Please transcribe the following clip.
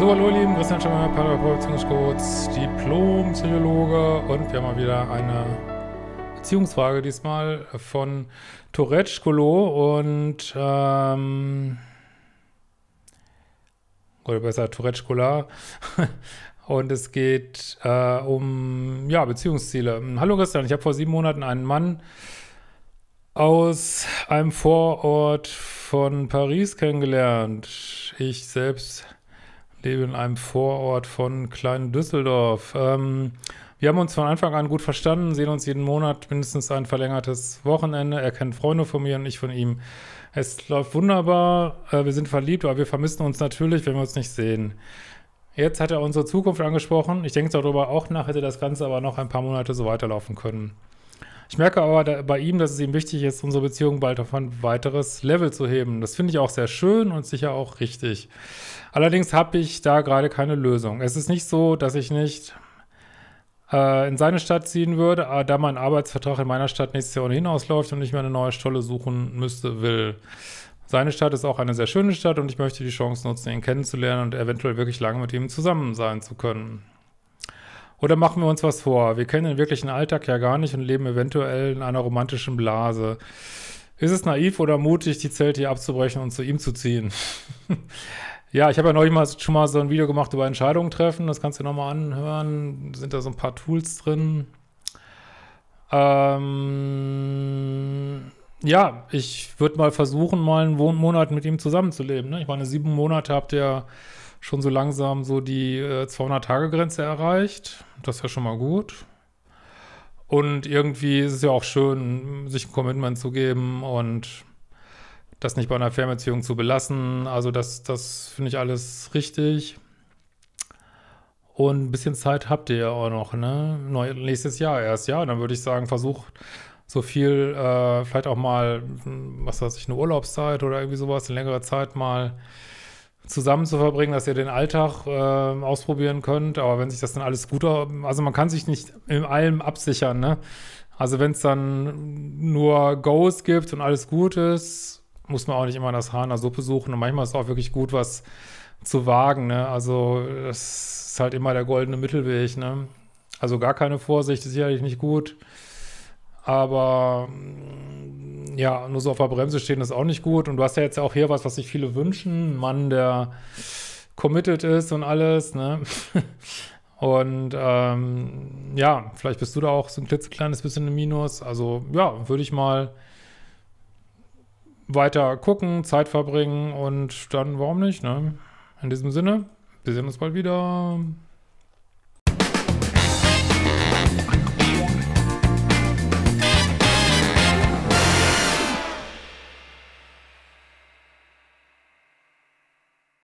So, hallo ihr Lieben, Christian Schemmer, Pädagogikationscoach, Diplom-Psychologe und wir haben mal wieder eine Beziehungsfrage, diesmal von Toretschkolo und ähm, oder besser Toretschkola und es geht äh, um ja, Beziehungsziele. Hallo Christian, ich habe vor sieben Monaten einen Mann aus einem Vorort von Paris kennengelernt. Ich selbst lebe in einem Vorort von Klein Düsseldorf. Ähm, wir haben uns von Anfang an gut verstanden, sehen uns jeden Monat mindestens ein verlängertes Wochenende. Er kennt Freunde von mir und ich von ihm. Es läuft wunderbar, äh, wir sind verliebt, aber wir vermissen uns natürlich, wenn wir uns nicht sehen. Jetzt hat er unsere Zukunft angesprochen. Ich denke darüber auch nach, hätte das Ganze aber noch ein paar Monate so weiterlaufen können. Ich merke aber da, bei ihm, dass es ihm wichtig ist, unsere Beziehung bald auf ein weiteres Level zu heben. Das finde ich auch sehr schön und sicher auch richtig. Allerdings habe ich da gerade keine Lösung. Es ist nicht so, dass ich nicht äh, in seine Stadt ziehen würde, äh, da mein Arbeitsvertrag in meiner Stadt nächstes Jahr ohnehin ausläuft und ich mir eine neue Stolle suchen müsste, will. Seine Stadt ist auch eine sehr schöne Stadt und ich möchte die Chance nutzen, ihn kennenzulernen und eventuell wirklich lange mit ihm zusammen sein zu können. Oder machen wir uns was vor? Wir kennen den wirklichen Alltag ja gar nicht und leben eventuell in einer romantischen Blase. Ist es naiv oder mutig, die Zelte hier abzubrechen und zu ihm zu ziehen? ja, ich habe ja neulich mal, schon mal so ein Video gemacht über Entscheidungen treffen. Das kannst du nochmal anhören. Sind da so ein paar Tools drin? Ähm, ja, ich würde mal versuchen, mal einen Monat mit ihm zusammenzuleben. Ne? Ich meine, sieben Monate habt ihr schon so langsam so die äh, 200-Tage-Grenze erreicht. Das ist ja schon mal gut. Und irgendwie ist es ja auch schön, sich ein Commitment zu geben und das nicht bei einer Fernbeziehung zu belassen. Also das, das finde ich alles richtig. Und ein bisschen Zeit habt ihr ja auch noch, ne? Neu, nächstes Jahr erst, ja. Dann würde ich sagen, versucht so viel, äh, vielleicht auch mal, was weiß ich, eine Urlaubszeit oder irgendwie sowas, eine längere Zeit mal zusammen zu verbringen, dass ihr den Alltag äh, ausprobieren könnt. Aber wenn sich das dann alles gut, also man kann sich nicht in allem absichern, ne? Also wenn es dann nur Goes gibt und alles gut ist, muss man auch nicht immer das Haar in der Suppe suchen. Und manchmal ist es auch wirklich gut, was zu wagen. Ne? Also das ist halt immer der goldene Mittelweg. Ne? Also gar keine Vorsicht ist sicherlich nicht gut. Aber ja, nur so auf der Bremse stehen ist auch nicht gut. Und du hast ja jetzt auch hier was, was sich viele wünschen. Ein Mann, der committed ist und alles, ne? Und ähm, ja, vielleicht bist du da auch so ein klitzekleines bisschen im Minus. Also ja, würde ich mal weiter gucken, Zeit verbringen und dann warum nicht, ne? In diesem Sinne, wir sehen uns bald wieder.